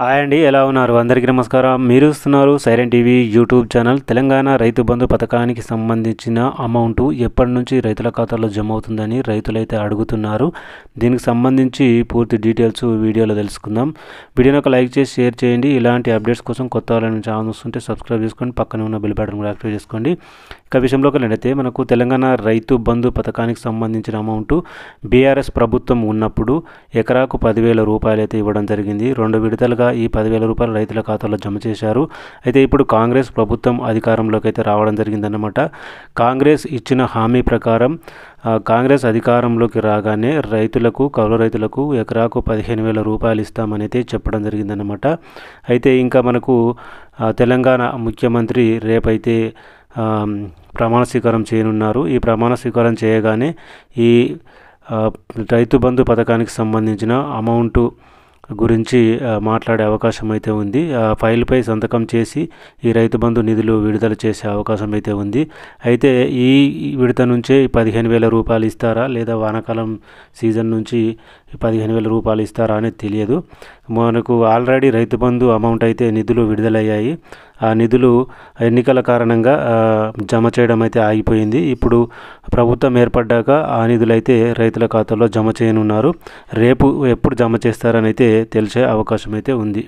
hi అండి ఎలా ఉన్నారు అందరికీ నమస్కారం మీరు ఇస్తున్నారు Siren TV YouTube channel Telangana Rythu Bandhu పథకానికి సంబంధించిన అమౌంట్ ఎప్పటి నుంచి రైతుల ఖాతాలో జమ అవుతుందని రైతులైతే అడుగుతున్నారు దీనికి సంబంధించి పూర్తి డీటెయిల్స్ వీడియోలో తెలుసుకుందాం వీడియోని ఒక లైక్ చేసి షేర్ చేయండి ఇలాంటి అప్డేట్స్ కోసం కొత్త వాళ్ళని ఛానల్ వస్తుంటే సబ్స్క్రైబ్ చేసుకోండి పక్కనే ఉన్న బిల్ బటన్ కూడా యాక్టివేట్ చేసుకోండి ఇక విషయంలో వెళ్ళైతే మనకు తెలంగాణ రైతు బంధు పథకానికి సంబంధించిన అమౌంట్ బీఆర్ఎస్ ప్రభుత్వం ఉన్నప్పుడు ఎకరాకు పదివేల రూపాయలు అయితే ఇవ్వడం జరిగింది రెండు విడతలుగా కూడా ఈ పదివేల రూపాయలు రైతుల ఖాతాలో జమ చేశారు అయితే ఇప్పుడు కాంగ్రెస్ ప్రభుత్వం అధికారంలోకి అయితే రావడం జరిగిందన్నమాట కాంగ్రెస్ ఇచ్చిన హామీ ప్రకారం కాంగ్రెస్ అధికారంలోకి రాగానే రైతులకు కౌలు రైతులకు ఎకరాకు పదిహేను వేల రూపాయలు ఇస్తామనైతే చెప్పడం జరిగిందన్నమాట అయితే ఇంకా మనకు తెలంగాణ ముఖ్యమంత్రి రేపైతే ప్రమాణ స్వీకారం చేయనున్నారు ఈ ప్రమాణ స్వీకారం చేయగానే ఈ రైతు బంధు పథకానికి సంబంధించిన అమౌంటు గురించి మాట్లాడే అవకాశం అయితే ఉంది ఆ ఫైల్పై సంతకం చేసి ఈ రైతు బంధు నిధులు విడుదల చేసే అవకాశం అయితే ఉంది అయితే ఈ విడత నుంచే పదిహేను వేల రూపాయలు ఇస్తారా లేదా వానాకాలం సీజన్ నుంచి పదిహేను వేల రూపాయలు ఇస్తారా అనేది తెలియదు మనకు ఆల్రెడీ రైతు బంధు అమౌంట్ అయితే నిధులు విడుదలయ్యాయి ఆ నిధులు ఎన్నికల కారణంగా జమ చేయడం అయితే ఆగిపోయింది ఇప్పుడు ప్రభుత్వం ఏర్పడ్డాక ఆ నిధులైతే రైతుల ఖాతాలో జమ చేయనున్నారు రేపు ఎప్పుడు జమ చేస్తారని అయితే తెలిసే అవకాశం అయితే ఉంది